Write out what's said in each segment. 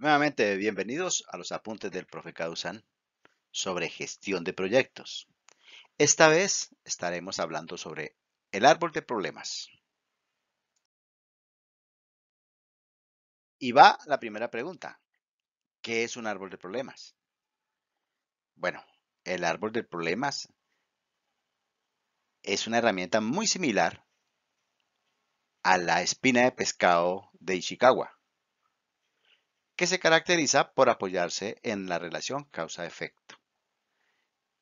Nuevamente, bienvenidos a los apuntes del profe Causan sobre gestión de proyectos. Esta vez estaremos hablando sobre el árbol de problemas. Y va la primera pregunta. ¿Qué es un árbol de problemas? Bueno, el árbol de problemas es una herramienta muy similar a la espina de pescado de Ishikawa que se caracteriza por apoyarse en la relación causa-efecto.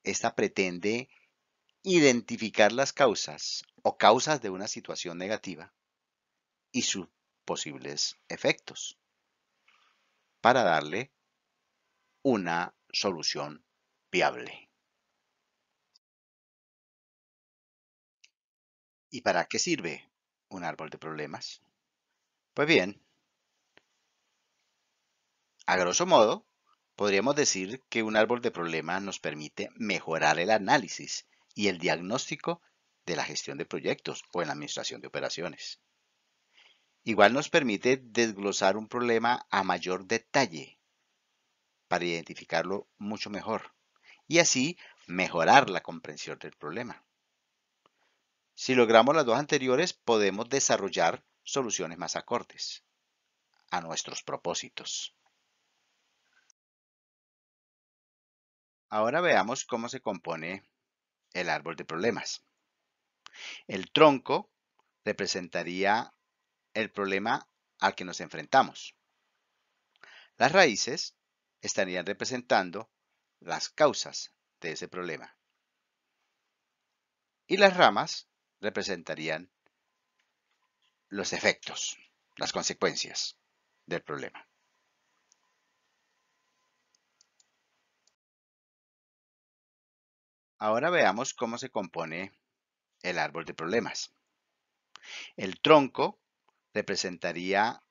Esta pretende identificar las causas o causas de una situación negativa y sus posibles efectos para darle una solución viable. ¿Y para qué sirve un árbol de problemas? Pues bien, a grosso modo, podríamos decir que un árbol de problemas nos permite mejorar el análisis y el diagnóstico de la gestión de proyectos o en la administración de operaciones. Igual nos permite desglosar un problema a mayor detalle para identificarlo mucho mejor y así mejorar la comprensión del problema. Si logramos las dos anteriores, podemos desarrollar soluciones más acordes a nuestros propósitos. Ahora veamos cómo se compone el árbol de problemas. El tronco representaría el problema al que nos enfrentamos. Las raíces estarían representando las causas de ese problema. Y las ramas representarían los efectos, las consecuencias del problema. Ahora veamos cómo se compone el árbol de problemas. El tronco representaría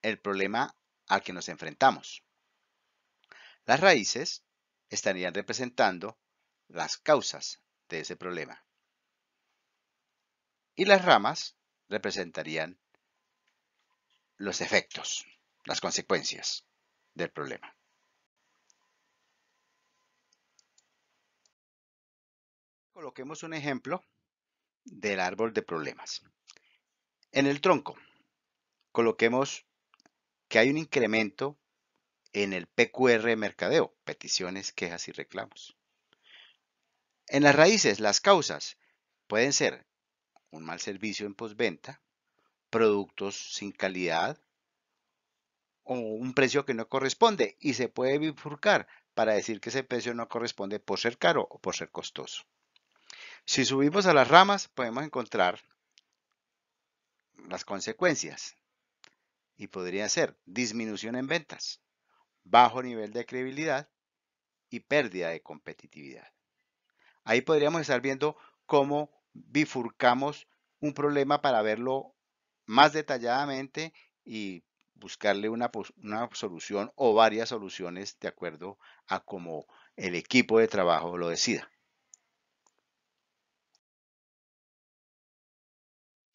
el problema al que nos enfrentamos. Las raíces estarían representando las causas de ese problema. Y las ramas representarían los efectos, las consecuencias del problema. Coloquemos un ejemplo del árbol de problemas. En el tronco, coloquemos que hay un incremento en el PQR mercadeo, peticiones, quejas y reclamos. En las raíces, las causas pueden ser un mal servicio en postventa, productos sin calidad o un precio que no corresponde y se puede bifurcar para decir que ese precio no corresponde por ser caro o por ser costoso. Si subimos a las ramas, podemos encontrar las consecuencias. Y podría ser disminución en ventas, bajo nivel de credibilidad y pérdida de competitividad. Ahí podríamos estar viendo cómo bifurcamos un problema para verlo más detalladamente y buscarle una, solución o varias soluciones de acuerdo a cómo el equipo de trabajo lo decida.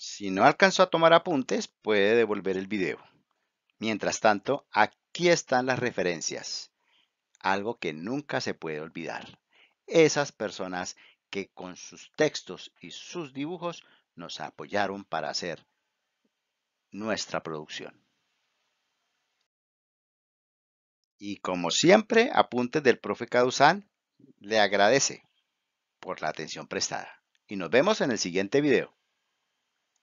Si no alcanzó a tomar apuntes, puede devolver el video. Mientras tanto, aquí están las referencias. Algo que nunca se puede olvidar. Esas personas que con sus textos y sus dibujos nos apoyaron para hacer nuestra producción. Y como siempre, apuntes del profe Caduzán le agradece por la atención prestada. Y nos vemos en el siguiente video.